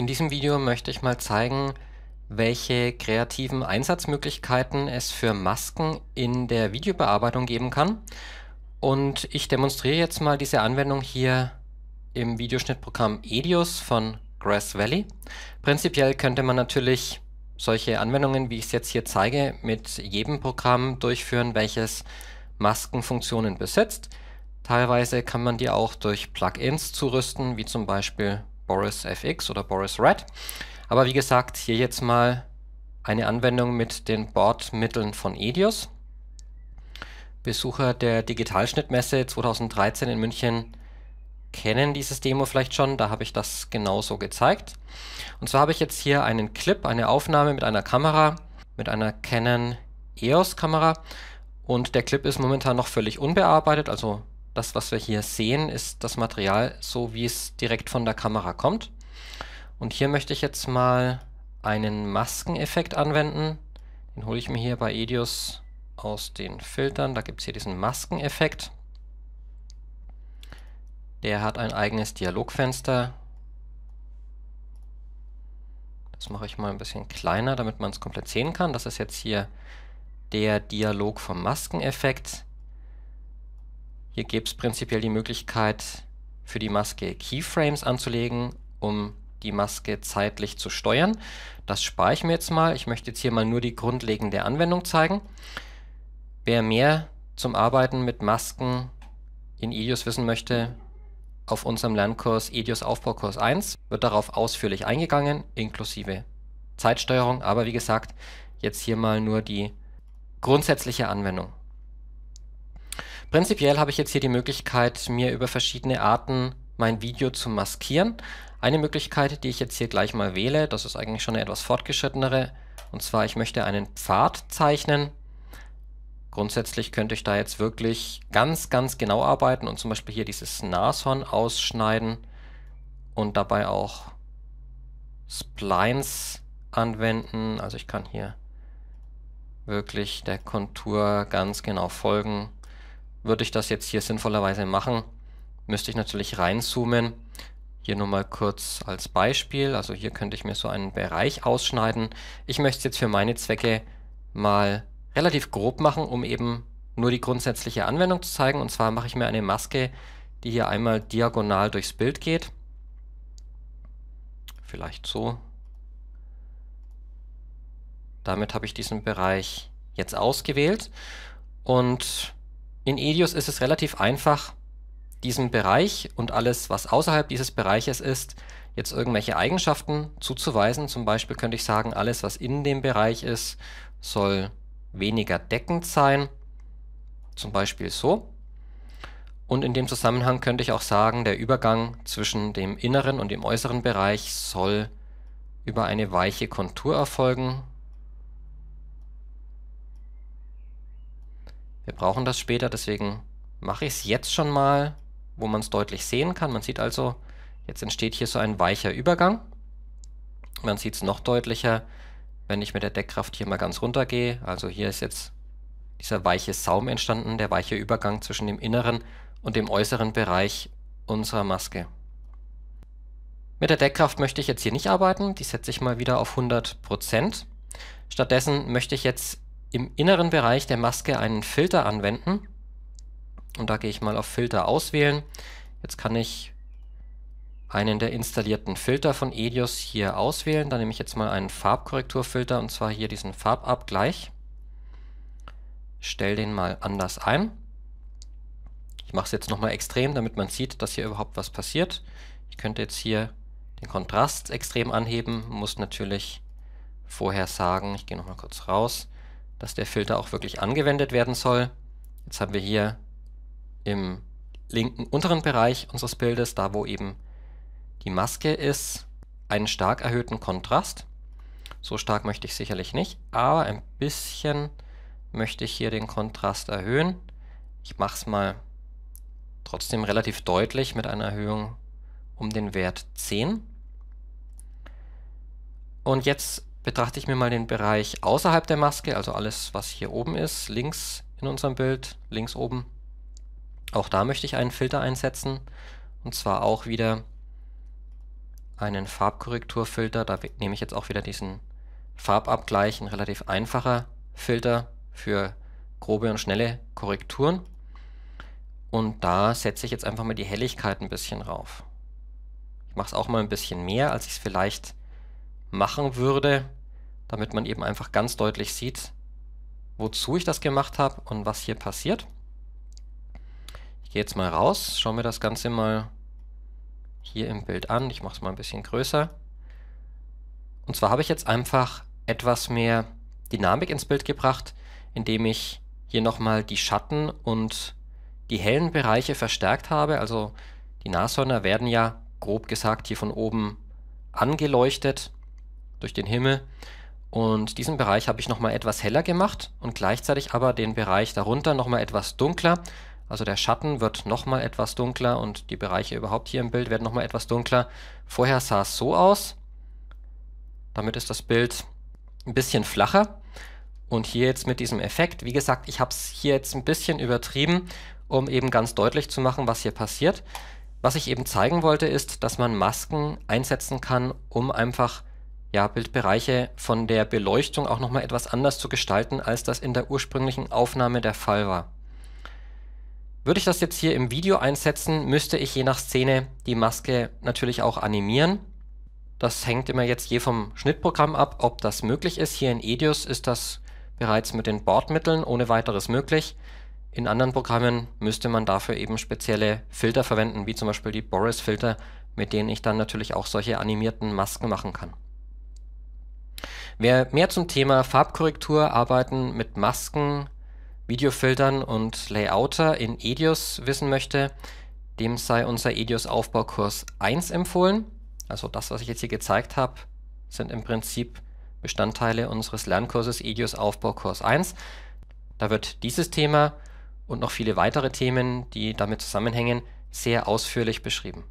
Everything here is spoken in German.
In diesem Video möchte ich mal zeigen, welche kreativen Einsatzmöglichkeiten es für Masken in der Videobearbeitung geben kann. Und ich demonstriere jetzt mal diese Anwendung hier im Videoschnittprogramm Edius von Grass Valley. Prinzipiell könnte man natürlich solche Anwendungen, wie ich es jetzt hier zeige, mit jedem Programm durchführen, welches Maskenfunktionen besitzt. Teilweise kann man die auch durch Plugins zurüsten, wie zum Beispiel Boris FX oder Boris Red. Aber wie gesagt, hier jetzt mal eine Anwendung mit den Bordmitteln von Edius. Besucher der Digitalschnittmesse 2013 in München kennen dieses Demo vielleicht schon, da habe ich das genauso gezeigt. Und zwar habe ich jetzt hier einen Clip, eine Aufnahme mit einer Kamera, mit einer Canon EOS Kamera und der Clip ist momentan noch völlig unbearbeitet, also das, was wir hier sehen, ist das Material so, wie es direkt von der Kamera kommt. Und hier möchte ich jetzt mal einen Maskeneffekt anwenden. Den hole ich mir hier bei Edius aus den Filtern. Da gibt es hier diesen Maskeneffekt. Der hat ein eigenes Dialogfenster. Das mache ich mal ein bisschen kleiner, damit man es komplett sehen kann. Das ist jetzt hier der Dialog vom Maskeneffekt. Hier gäbe es prinzipiell die Möglichkeit für die Maske Keyframes anzulegen, um die Maske zeitlich zu steuern. Das spare ich mir jetzt mal. Ich möchte jetzt hier mal nur die grundlegende Anwendung zeigen. Wer mehr zum Arbeiten mit Masken in IDIOS wissen möchte, auf unserem Lernkurs IDIOS Aufbaukurs 1 wird darauf ausführlich eingegangen, inklusive Zeitsteuerung. Aber wie gesagt, jetzt hier mal nur die grundsätzliche Anwendung. Prinzipiell habe ich jetzt hier die Möglichkeit, mir über verschiedene Arten mein Video zu maskieren. Eine Möglichkeit, die ich jetzt hier gleich mal wähle, das ist eigentlich schon eine etwas fortgeschrittenere, und zwar ich möchte einen Pfad zeichnen. Grundsätzlich könnte ich da jetzt wirklich ganz, ganz genau arbeiten und zum Beispiel hier dieses Nashorn ausschneiden und dabei auch Splines anwenden. Also ich kann hier wirklich der Kontur ganz genau folgen würde ich das jetzt hier sinnvollerweise machen, müsste ich natürlich reinzoomen. Hier nur mal kurz als Beispiel. Also hier könnte ich mir so einen Bereich ausschneiden. Ich möchte es jetzt für meine Zwecke mal relativ grob machen, um eben nur die grundsätzliche Anwendung zu zeigen. Und zwar mache ich mir eine Maske, die hier einmal diagonal durchs Bild geht. Vielleicht so. Damit habe ich diesen Bereich jetzt ausgewählt. Und in Elios ist es relativ einfach, diesem Bereich und alles, was außerhalb dieses Bereiches ist, jetzt irgendwelche Eigenschaften zuzuweisen. Zum Beispiel könnte ich sagen, alles, was in dem Bereich ist, soll weniger deckend sein. Zum Beispiel so. Und in dem Zusammenhang könnte ich auch sagen, der Übergang zwischen dem inneren und dem äußeren Bereich soll über eine weiche Kontur erfolgen. Wir brauchen das später, deswegen mache ich es jetzt schon mal, wo man es deutlich sehen kann. Man sieht also, jetzt entsteht hier so ein weicher Übergang. Man sieht es noch deutlicher, wenn ich mit der Deckkraft hier mal ganz runter gehe. Also hier ist jetzt dieser weiche Saum entstanden, der weiche Übergang zwischen dem inneren und dem äußeren Bereich unserer Maske. Mit der Deckkraft möchte ich jetzt hier nicht arbeiten, die setze ich mal wieder auf 100%. Stattdessen möchte ich jetzt im inneren Bereich der Maske einen Filter anwenden. Und da gehe ich mal auf Filter auswählen. Jetzt kann ich einen der installierten Filter von Edios hier auswählen. Da nehme ich jetzt mal einen Farbkorrekturfilter und zwar hier diesen Farbabgleich. Stell den mal anders ein. Ich mache es jetzt nochmal extrem, damit man sieht, dass hier überhaupt was passiert. Ich könnte jetzt hier den Kontrast extrem anheben, muss natürlich vorher sagen, ich gehe nochmal kurz raus, dass der Filter auch wirklich angewendet werden soll. Jetzt haben wir hier im linken unteren Bereich unseres Bildes, da wo eben die Maske ist, einen stark erhöhten Kontrast. So stark möchte ich sicherlich nicht, aber ein bisschen möchte ich hier den Kontrast erhöhen. Ich mache es mal trotzdem relativ deutlich mit einer Erhöhung um den Wert 10. Und jetzt betrachte ich mir mal den Bereich außerhalb der Maske, also alles, was hier oben ist, links in unserem Bild, links oben. Auch da möchte ich einen Filter einsetzen und zwar auch wieder einen Farbkorrekturfilter. Da nehme ich jetzt auch wieder diesen Farbabgleich, ein relativ einfacher Filter für grobe und schnelle Korrekturen. Und da setze ich jetzt einfach mal die Helligkeit ein bisschen rauf. Ich mache es auch mal ein bisschen mehr, als ich es vielleicht machen würde, damit man eben einfach ganz deutlich sieht, wozu ich das gemacht habe und was hier passiert. Ich gehe jetzt mal raus, schaue mir das Ganze mal hier im Bild an. Ich mache es mal ein bisschen größer. Und zwar habe ich jetzt einfach etwas mehr Dynamik ins Bild gebracht, indem ich hier nochmal die Schatten und die hellen Bereiche verstärkt habe. Also die Nashörner werden ja grob gesagt hier von oben angeleuchtet durch den Himmel. Und diesen Bereich habe ich nochmal etwas heller gemacht und gleichzeitig aber den Bereich darunter nochmal etwas dunkler. Also der Schatten wird nochmal etwas dunkler und die Bereiche überhaupt hier im Bild werden nochmal etwas dunkler. Vorher sah es so aus. Damit ist das Bild ein bisschen flacher. Und hier jetzt mit diesem Effekt, wie gesagt, ich habe es hier jetzt ein bisschen übertrieben, um eben ganz deutlich zu machen, was hier passiert. Was ich eben zeigen wollte, ist, dass man Masken einsetzen kann, um einfach ja, Bildbereiche von der Beleuchtung auch nochmal etwas anders zu gestalten, als das in der ursprünglichen Aufnahme der Fall war. Würde ich das jetzt hier im Video einsetzen, müsste ich je nach Szene die Maske natürlich auch animieren. Das hängt immer jetzt je vom Schnittprogramm ab, ob das möglich ist. Hier in Edius ist das bereits mit den Bordmitteln ohne weiteres möglich. In anderen Programmen müsste man dafür eben spezielle Filter verwenden, wie zum Beispiel die Boris-Filter, mit denen ich dann natürlich auch solche animierten Masken machen kann. Wer mehr zum Thema Farbkorrektur, Arbeiten mit Masken, Videofiltern und Layouter in EDIOS wissen möchte, dem sei unser EDIOS Aufbaukurs 1 empfohlen. Also das, was ich jetzt hier gezeigt habe, sind im Prinzip Bestandteile unseres Lernkurses EDIOS Aufbaukurs 1. Da wird dieses Thema und noch viele weitere Themen, die damit zusammenhängen, sehr ausführlich beschrieben.